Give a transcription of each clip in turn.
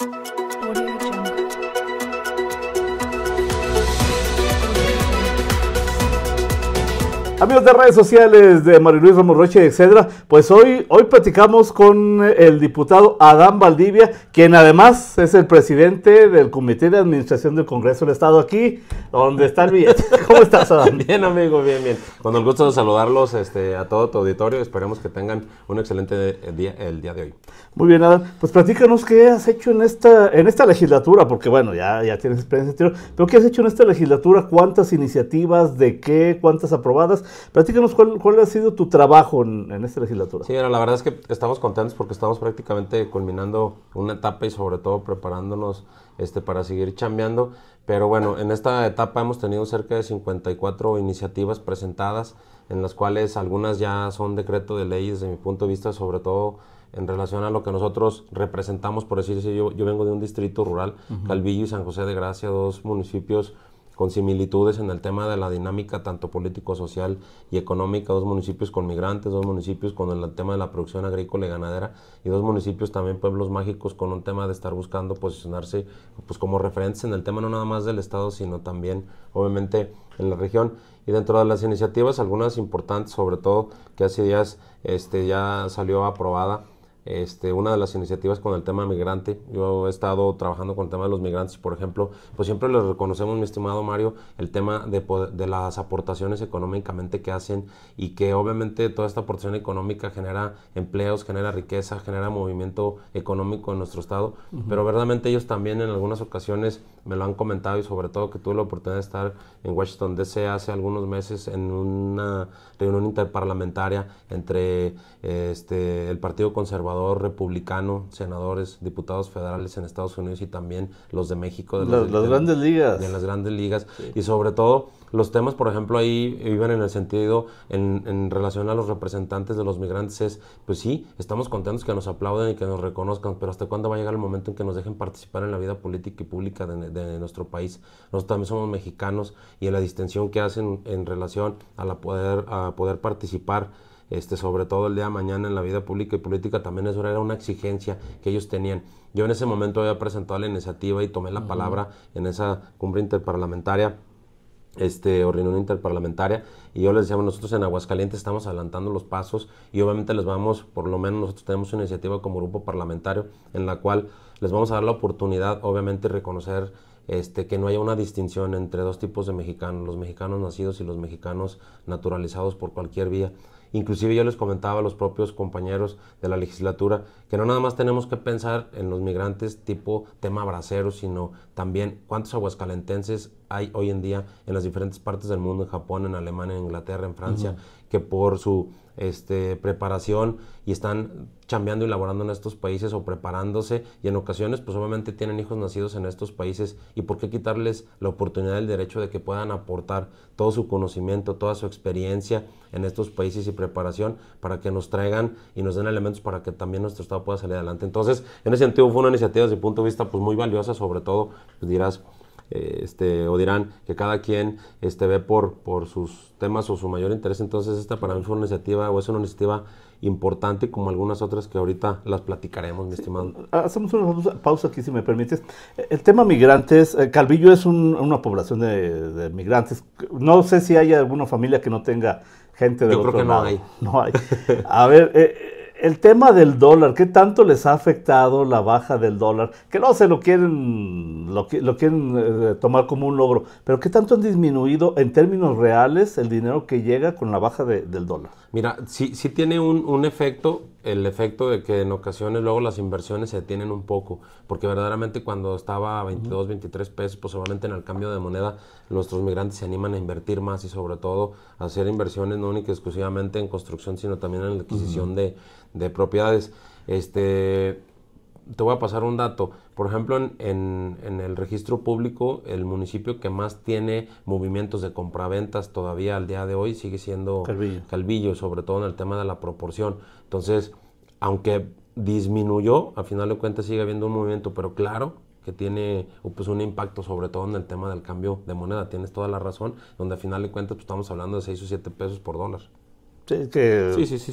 Música Amigos de redes sociales de Mario Luis Ramos Roche, etcétera, pues hoy, hoy platicamos con el diputado Adán Valdivia, quien además es el presidente del Comité de Administración del Congreso del Estado aquí, donde está el billete. ¿Cómo estás, Adán? Bien, amigo, bien, bien. Con el gusto de saludarlos este, a todo tu auditorio. Esperemos que tengan un excelente día el día de hoy. Muy bien, Adán. Pues platícanos qué has hecho en esta, en esta legislatura, porque bueno, ya, ya tienes experiencia anterior, pero qué has hecho en esta legislatura, cuántas iniciativas, de qué, cuántas aprobadas Platícanos cuál, ha sido tu trabajo en, esta legislatura. Sí, la verdad es que estamos contentos porque estamos prácticamente culminando una etapa y sobre todo preparándonos este, para seguir chambeando. Pero bueno, en esta etapa hemos tenido cerca de 54 iniciativas presentadas, en las cuales algunas ya son decreto de ley desde mi punto de vista, sobre todo en relación a lo que nosotros representamos, por decirlo yo, yo vengo de un distrito rural, Calvillo y San José de Gracia, dos municipios con similitudes en el tema de la dinámica tanto político, social y económica, dos municipios con migrantes, dos municipios con el tema de la producción agrícola y ganadera y dos municipios también pueblos mágicos con un tema de estar buscando posicionarse pues como referentes en el tema no nada más del estado, sino también obviamente en la región y dentro de las iniciativas algunas importantes, sobre todo que hace días este ya salió aprobada este, una de las iniciativas con el tema migrante. Yo he estado trabajando con el tema de los migrantes, por ejemplo, pues siempre les reconocemos, mi estimado Mario, el tema de, las aportaciones económicamente que hacen y que obviamente toda esta aportación económica genera empleos, genera riqueza, genera movimiento económico en nuestro estado, pero verdaderamente ellos también en algunas ocasiones me lo han comentado y sobre todo que tuve la oportunidad de estar en Washington DC hace algunos meses en una reunión interparlamentaria entre este, el Partido Conservador Republicano, senadores, diputados federales en Estados Unidos y también los de México. De las, grandes ligas. De las grandes ligas. Y sobre todo los temas, por ejemplo, ahí viven en el sentido, en, relación a los representantes de los migrantes, es, pues sí, estamos contentos que nos aplauden y que nos reconozcan, pero ¿hasta cuándo va a llegar el momento en que nos dejen participar en la vida política y pública de, nuestro país? Nosotros también somos mexicanos y en la distensión que hacen en relación a, la poder, a poder participar. Este, sobre todo el día mañana en la vida pública y política, también eso era una exigencia que ellos tenían. Yo en ese momento había presentado la iniciativa y tomé la palabra en esa cumbre interparlamentaria este, o reunión interparlamentaria. Y yo les decía, nosotros en Aguascalientes estamos adelantando los pasos y obviamente les vamos, por lo menos nosotros tenemos una iniciativa como grupo parlamentario en la cual les vamos a dar la oportunidad, obviamente, reconocer este, que no haya una distinción entre dos tipos de mexicanos, los mexicanos nacidos y los mexicanos naturalizados por cualquier vía. Inclusive yo les comentaba a los propios compañeros de la legislatura que no nada más tenemos que pensar en los migrantes tipo tema bracero, sino también cuántos aguascalentenses hay hoy en día en las diferentes partes del mundo, en Japón, en Alemania, en Inglaterra, en Francia, que por su este, preparación y están chambeando y laborando en estos países o preparándose y en ocasiones pues obviamente tienen hijos nacidos en estos países y por qué quitarles la oportunidad el derecho de que puedan aportar todo su conocimiento, toda su experiencia en estos países y preparación para que nos traigan y nos den elementos para que también nuestro estado pueda salir adelante. Entonces, en ese sentido fue una iniciativa desde el punto de vista pues muy valiosa, sobre todo pues, dirás eh, este, o dirán que cada quien este, ve por, por sus temas o su mayor interés. Entonces esta para mí fue una iniciativa o es una iniciativa importante como algunas otras que ahorita las platicaremos, mi estimado. Ah, hacemos una pausa aquí, si me permites. Eh, el tema migrantes, eh, Calvillo es una población de, migrantes. No sé si hay alguna familia que no tenga gente de Yo creo que no hay. No hay. A ver, el tema del dólar, ¿qué tanto les ha afectado la baja del dólar? Que no se lo quieren, lo, quieren eh, tomar como un logro, pero ¿qué tanto han disminuido en términos reales el dinero que llega con la baja del dólar? Mira, sí, sí tiene un, un efecto, el efecto de que en ocasiones luego las inversiones se detienen un poco, porque verdaderamente cuando estaba a 22, 23 pesos, pues obviamente en el cambio de moneda nuestros migrantes se animan a invertir más y sobre todo a hacer inversiones no únicamente exclusivamente en construcción, sino también en la adquisición de, de propiedades. Este, te voy a pasar un dato. Por ejemplo, en, el registro público, el municipio que más tiene movimientos de compraventas todavía al día de hoy sigue siendo Calvillo, sobre todo en el tema de la proporción. Entonces, aunque disminuyó, al final de cuentas sigue habiendo un movimiento, pero claro que tiene pues, un impacto sobre todo en el tema del cambio de moneda, tienes toda la razón, donde al final de cuentas pues, estamos hablando de 6 o 7 pesos por dólar que sí, sí,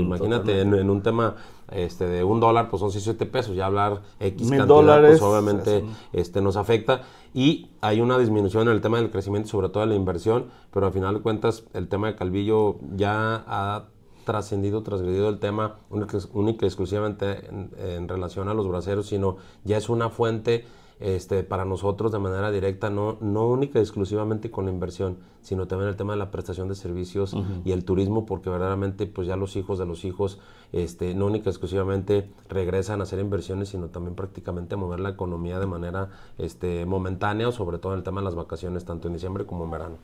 imagínate, en, un tema este, de un dólar, pues son 6 pesos. Ya hablar X Mil dólares, pues obviamente este, nos afecta. Y hay una disminución en el tema del crecimiento, sobre todo en la inversión. Pero al final de cuentas, el tema de Calvillo ya ha trascendido, trasgredido el tema única y exclusivamente en, en relación a los braceros, sino ya es una fuente este, para nosotros de manera directa, no, no única y exclusivamente con la inversión, sino también el tema de la prestación de servicios y el turismo, porque verdaderamente pues ya los hijos de los hijos este, no única y exclusivamente regresan a hacer inversiones, sino también prácticamente mover la economía de manera este, momentánea, sobre todo en el tema de las vacaciones, tanto en diciembre como en verano.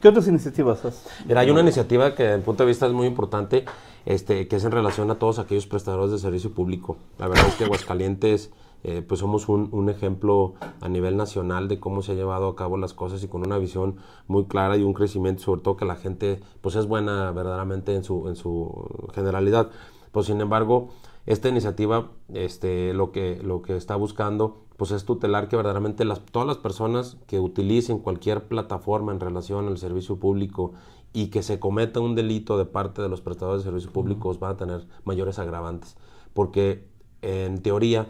¿Qué otras iniciativas has? hay una iniciativa que desde mi punto de vista es muy importante, este, que es en relación a todos aquellos prestadores de servicio público. La verdad es que Aguascalientes eh, pues somos un, ejemplo a nivel nacional de cómo se ha llevado a cabo las cosas y con una visión muy clara y un crecimiento, sobre todo que la gente pues es buena verdaderamente en su, en su generalidad. Pues sin embargo, esta iniciativa este, lo, que, lo que está buscando pues es tutelar que verdaderamente las, todas las personas que utilicen cualquier plataforma en relación al servicio público y que se cometa un delito de parte de los prestadores de servicios públicos van a tener mayores agravantes. Porque en teoría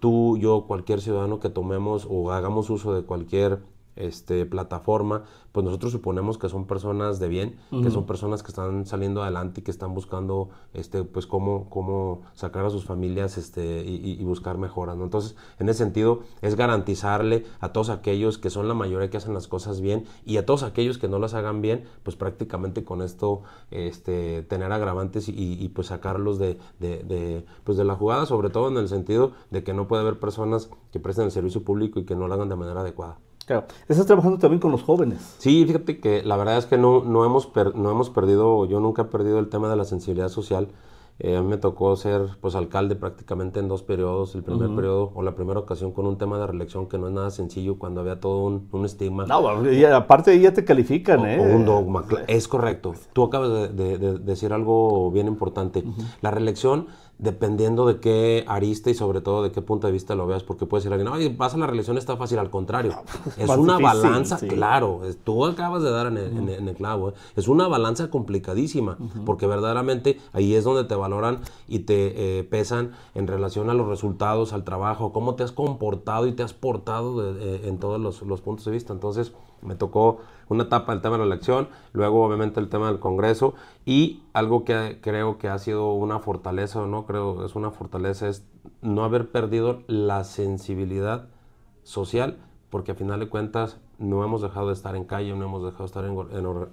tú, yo, cualquier ciudadano que tomemos o hagamos uso de cualquier este, plataforma, pues nosotros suponemos que son personas de bien, que son personas que están saliendo adelante y que están buscando, este, pues, cómo, cómo sacar a sus familias este, y, buscar mejoras, Entonces, en ese sentido, es garantizarle a todos aquellos que son la mayoría que hacen las cosas bien y a todos aquellos que no las hagan bien, pues prácticamente con esto, este, tener agravantes y, pues sacarlos de, de, de, pues, de la jugada, sobre todo en el sentido de que no puede haber personas que presten el servicio público y que no lo hagan de manera adecuada. Claro. Estás trabajando también con los jóvenes. Sí, fíjate que la verdad es que no, no, hemos, no hemos perdido, yo nunca he perdido el tema de la sensibilidad social. Eh, a mí me tocó ser pues alcalde prácticamente en dos periodos, el primer periodo o la primera ocasión con un tema de reelección que no es nada sencillo cuando había todo un, estigma. No, aparte ya te califican, ¿eh? O un dogma, es correcto. Tú acabas de, decir algo bien importante. La reelección dependiendo de qué arista y sobre todo de qué punto de vista lo veas, porque puedes decir, no, pasa la relación está fácil, al contrario, es una balanza, claro, tú acabas de dar en el, clavo, ¿eh? es una balanza complicadísima, porque verdaderamente ahí es donde te valoran y te eh, pesan en relación a los resultados, al trabajo, cómo te has comportado y te has portado eh, en todos los, los puntos de vista, entonces... Me tocó una etapa el tema de la elección, luego obviamente el tema del Congreso y algo que creo que ha sido una fortaleza, o no creo, es una fortaleza, es no haber perdido la sensibilidad social, porque a final de cuentas no hemos dejado de estar en calle, no hemos dejado de estar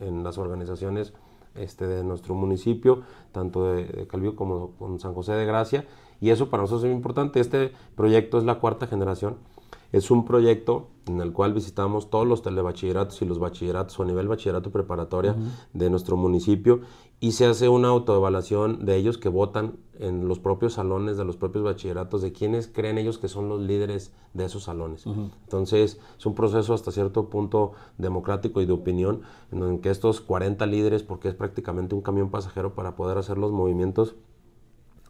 en, las organizaciones este, de nuestro municipio, tanto de, de como con San José de Gracia, y eso para nosotros es muy importante. Este proyecto es la cuarta generación es un proyecto en el cual visitamos todos los telebachilleratos y los bachilleratos o nivel bachillerato preparatoria de nuestro municipio y se hace una autoevaluación de ellos que votan en los propios salones de los propios bachilleratos de quienes creen ellos que son los líderes de esos salones. Entonces es un proceso hasta cierto punto democrático y de opinión en que estos 40 líderes, porque es prácticamente un camión pasajero para poder hacer los movimientos,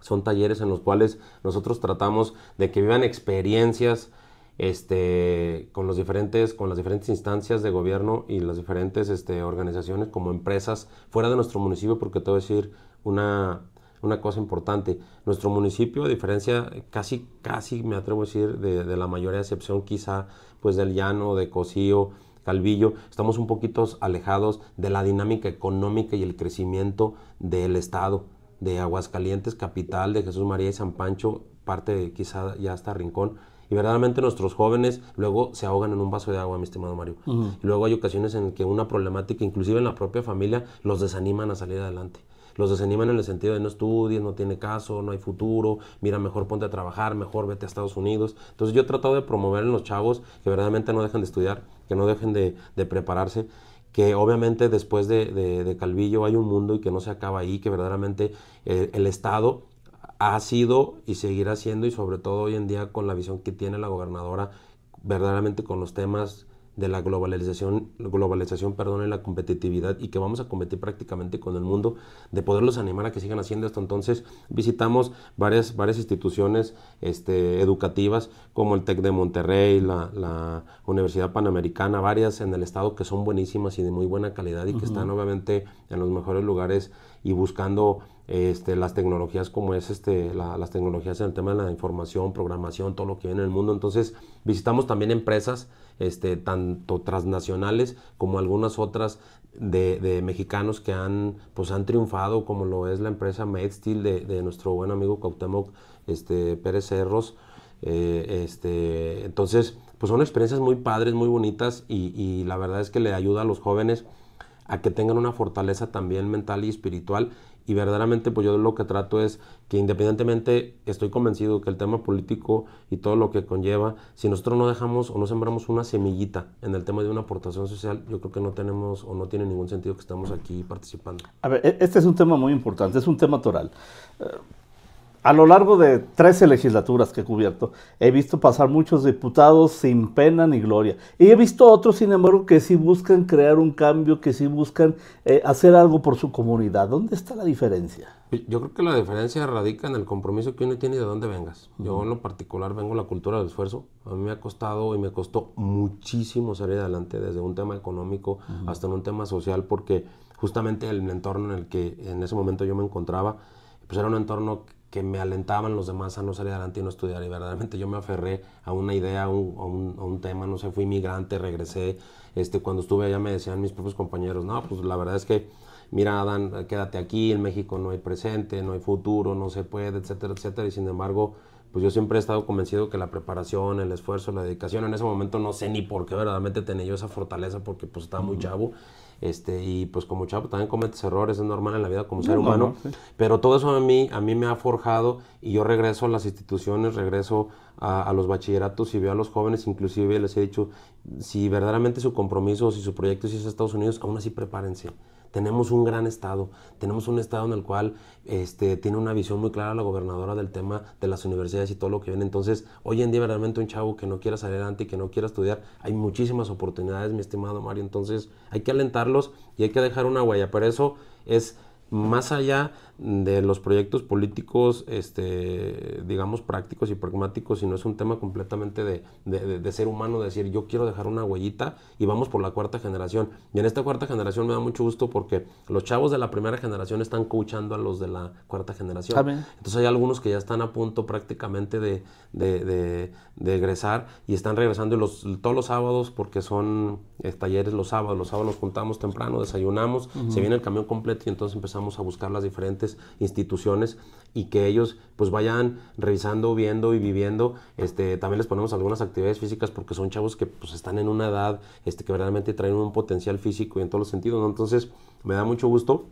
son talleres en los cuales nosotros tratamos de que vivan experiencias este, con, los diferentes, con las diferentes instancias de gobierno y las diferentes este, organizaciones como empresas fuera de nuestro municipio, porque te voy decir una, una cosa importante. Nuestro municipio, a diferencia, casi, casi me atrevo a decir, de, la mayoría, excepción quizá, pues del llano, de Cocío, Calvillo, estamos un poquito alejados de la dinámica económica y el crecimiento del Estado, de Aguascalientes, capital, de Jesús María y San Pancho, parte quizá ya hasta Rincón y verdaderamente nuestros jóvenes luego se ahogan en un vaso de agua, mi estimado Mario. Y luego hay ocasiones en que una problemática, inclusive en la propia familia, los desaniman a salir adelante los desaniman en el sentido de no estudies, no tiene caso, no hay futuro, mira, mejor ponte a trabajar, mejor vete a Estados Unidos. Entonces yo he tratado de promover en los chavos que verdaderamente no dejen de estudiar, que no dejen de, prepararse que obviamente después de, Calvillo hay un mundo y que no se acaba ahí, que verdaderamente eh, el Estado ha sido y seguirá siendo y sobre todo hoy en día con la visión que tiene la gobernadora verdaderamente con los temas de la globalización, globalización perdón, y la competitividad y que vamos a competir prácticamente con el mundo, de poderlos animar a que sigan haciendo esto. Entonces visitamos varias, varias instituciones este, educativas como el TEC de Monterrey, la, la, Universidad Panamericana, varias en el estado que son buenísimas y de muy buena calidad y que están obviamente en los mejores lugares y buscando este, las tecnologías como es este, las tecnologías en el tema de la información, programación, todo lo que viene en el mundo. Entonces visitamos también empresas, este, tanto transnacionales como algunas otras de, mexicanos que han, pues, han triunfado, como lo es la empresa Medsteel de, de nuestro buen amigo Cautemoc este, Pérez Cerros. Eh, este, entonces, pues son experiencias muy padres, muy bonitas y la verdad es que le ayuda a los jóvenes a que tengan una fortaleza también mental y espiritual y verdaderamente pues yo lo que trato es que independientemente estoy convencido que el tema político y todo lo que conlleva, si nosotros no dejamos o no sembramos una semillita en el tema de una aportación social, yo creo que no tenemos o no tiene ningún sentido que estamos aquí participando. A ver, e-, este es un tema muy importante, es un tema toral. Eh, a lo largo de 13 legislaturas que he cubierto, he visto pasar muchos diputados sin pena ni gloria. Y he visto otros, sin embargo, que sí buscan crear un cambio, que sí buscan eh, hacer algo por su comunidad. ¿Dónde está la diferencia? Yo creo que la diferencia radica en el compromiso que uno tiene y de dónde vengas. Yo en lo particular vengo de la cultura del esfuerzo. A mí me ha costado y me costó muchísimo salir adelante desde un tema económico hasta en un tema social porque justamente el entorno en el que en ese momento yo me encontraba, pues era un entorno que me alentaban los demás a no salir adelante y no estudiar. Y verdaderamente yo me aferré a una idea, a un, a tema, no sé, fui inmigrante, regresé. Este, cuando estuve allá me decían mis propios compañeros, no, pues la verdad es que, mira, Adán, quédate aquí, en México no hay presente, no hay futuro, no se puede, etcétera, etcétera. Y sin embargo, pues yo siempre he estado convencido que la preparación, el esfuerzo, la dedicación, en ese momento no sé ni por qué verdaderamente tenía yo esa fortaleza, porque pues estaba muy chavo. Este, y pues como chavo también cometes errores, es normal en la vida como ser humano. Pero todo eso a mí, a mí me ha forjado y yo regreso a las instituciones, regreso a, los bachilleratos y veo a los jóvenes, inclusive les he dicho, si verdaderamente su compromiso, si su proyecto si es Estados Unidos, aún así prepárense. Tenemos un gran Estado, tenemos un Estado en el cual este, tiene una visión muy clara la gobernadora del tema de las universidades y todo lo que viene. Entonces, hoy en día realmente un chavo que no quiera salir adelante y que no quiera estudiar, hay muchísimas oportunidades, mi estimado Mario. Entonces, hay que alentarlos y hay que dejar una huella. pero eso es más allá de los proyectos políticos, este, digamos, prácticos y pragmáticos, sino es un tema completamente de, ser humano, decir, yo quiero dejar una huellita y vamos por la cuarta generación. Y en esta cuarta generación me da mucho gusto porque los chavos de la primera generación están coachando a los de la cuarta generación. Entonces hay algunos que ya están a punto prácticamente de, egresar y están regresando todos los sábados, porque son eh, talleres los sábados, los sábados nos juntamos temprano, desayunamos, se viene el camión completo y entonces empezamos Vamos a buscar las diferentes instituciones y que ellos pues vayan revisando, viendo y viviendo. Este, también les ponemos algunas actividades físicas porque son chavos que pues están en una edad este, que realmente traen un potencial físico y en todos los sentidos. Entonces me da mucho gusto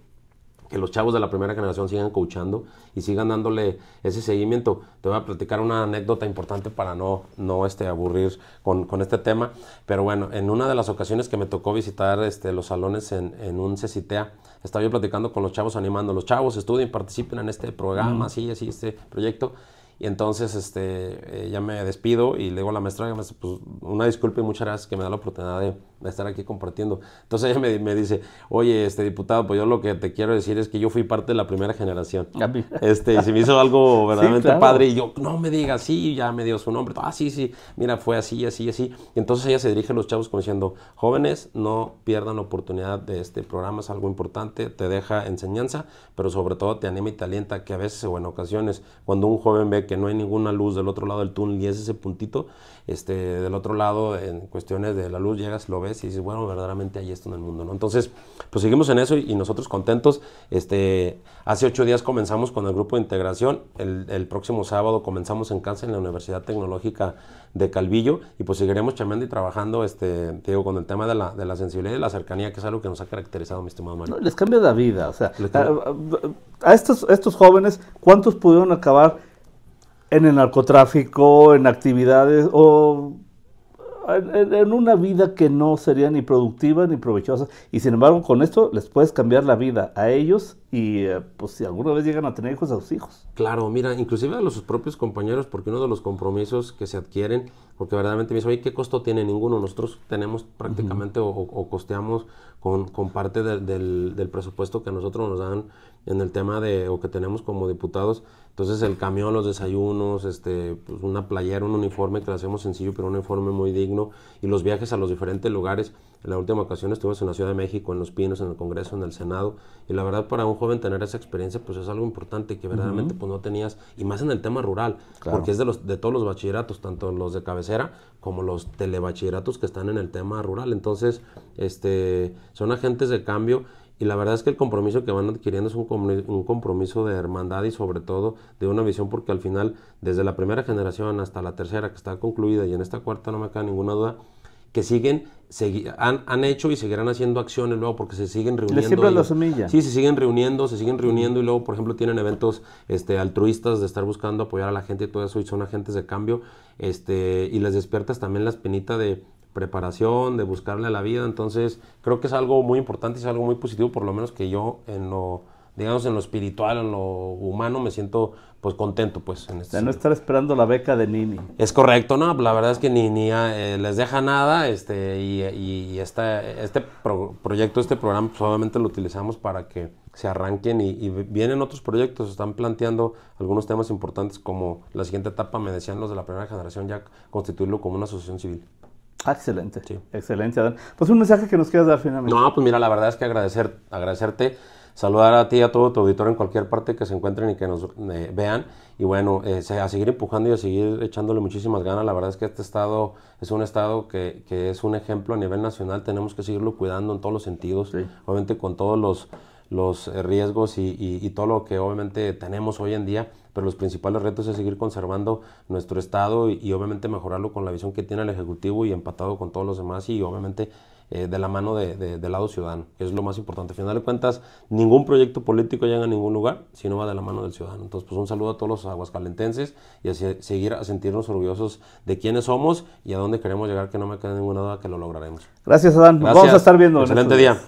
que los chavos de la primera generación sigan coachando y sigan dándole ese seguimiento. Te voy a platicar una anécdota importante para no, no este, aburrir con, con este tema. Pero bueno, en una de las ocasiones que me tocó visitar este, los salones en, en un CCTA, estaba yo platicando con los chavos, animando a los chavos, estudien, participen en este programa, así, así, este proyecto. Y entonces este, eh, ya me despido y le digo a la maestra, pues, una disculpa y muchas gracias que me da la oportunidad de, estar aquí compartiendo. Entonces ella me, dice, oye, este diputado, pues yo lo que te quiero decir es que yo fui parte de la primera generación. Este, y se me hizo algo verdaderamente padre y yo, no me diga sí, ya me dio su nombre. Ah, sí, sí, mira, fue así, así, así. Y entonces ella se dirige a los chavos como diciendo, jóvenes, no pierdan la oportunidad de este programa, es algo importante, te deja enseñanza, pero sobre todo te anima y te alienta que a veces o en ocasiones cuando un joven ve que no hay ninguna luz del otro lado del túnel y es ese puntito, este, del otro lado, en cuestiones de la luz, llegas, lo ves y dices, bueno, verdaderamente hay esto en el mundo, ¿no? Entonces, pues seguimos en eso y, nosotros contentos. Este, hace ocho días comenzamos con el grupo de integración, el, próximo sábado comenzamos en Cáncer en la Universidad Tecnológica de Calvillo y pues seguiremos chamando y trabajando, este, te digo, con el tema de la, sensibilidad y la cercanía, que es algo que nos ha caracterizado, mi estimado Mario. les cambia la vida, o sea, a, estos, a estos jóvenes, ¿cuántos pudieron acabar? en el narcotráfico, en actividades o en, una vida que no sería ni productiva ni provechosa. Y sin embargo, con esto les puedes cambiar la vida a ellos y eh, pues si alguna vez llegan a tener hijos, a sus hijos. Claro, mira, inclusive a los sus propios compañeros, porque uno de los compromisos que se adquieren, porque verdaderamente me dice, ¿qué costo tiene ninguno? Nosotros tenemos prácticamente o, costeamos con, con parte del, del presupuesto que nosotros nos dan en el tema de, o que tenemos como diputados, entonces el camión, los desayunos, este, pues una playera, un uniforme que lo hacemos sencillo, pero un uniforme muy digno. Y los viajes a los diferentes lugares. En la última ocasión estuvimos en la Ciudad de México, en Los Pinos, en el Congreso, en el Senado. Y la verdad para un joven tener esa experiencia pues es algo importante que verdaderamente pues no tenías. Y más en el tema rural, porque es de, los, de todos los bachilleratos, tanto los de cabecera como los telebachilleratos que están en el tema rural. Entonces este, son agentes de cambio y la verdad es que el compromiso que van adquiriendo es un, compromiso de hermandad y sobre todo de una visión porque al final desde la primera generación hasta la tercera que está concluida y en esta cuarta no me queda ninguna duda que siguen han, hecho y seguirán haciendo acciones luego porque se siguen reuniendo. siempre los Sí, se siguen reuniendo, se siguen reuniendo y luego, por ejemplo, tienen eventos este, altruistas de estar buscando apoyar a la gente y todo eso y son agentes de cambio este, y les despiertas también las espinita de, preparación, de buscarle la vida. Entonces, creo que es algo muy importante, y es algo muy positivo, por lo menos que yo en lo, digamos, en lo espiritual, en lo humano, me siento pues contento, pues. En este no estar esperando la beca de Nini. Es correcto, no, la verdad es que Nini ah, eh, les deja nada, este, y, y este proyecto, este programa, pues, lo utilizamos para que se arranquen y, y, vienen otros proyectos, están planteando algunos temas importantes como la siguiente etapa, me decían los de la primera generación, ya constituirlo como una asociación civil. Ah, excelente. Sí. Excelente, Adán. Pues un mensaje que nos quieras dar finalmente. No, pues mira, la verdad es que agradecer, agradecerte, saludar a ti y a todo tu auditor en cualquier parte que se encuentren y que nos eh, vean. Y bueno, a seguir empujando y a seguir echándole muchísimas ganas. La verdad es que este estado es un estado que, es un ejemplo a nivel nacional. Tenemos que seguirlo cuidando en todos los sentidos. Obviamente con todos los los eh, riesgos y, todo lo que obviamente tenemos hoy en día, pero los principales retos es seguir conservando nuestro estado y, obviamente mejorarlo con la visión que tiene el Ejecutivo y empatado con todos los demás y obviamente eh, de la mano del de, lado ciudadano, que es lo más importante. Al final de cuentas, ningún proyecto político llega a ningún lugar si no va de la mano del ciudadano. Entonces, pues un saludo a todos los aguascalentenses y a seguir a sentirnos orgullosos de quiénes somos y a dónde queremos llegar, que no me quede ninguna duda que lo lograremos. Gracias, Adán. Vamos a estar viendo. Excelente día.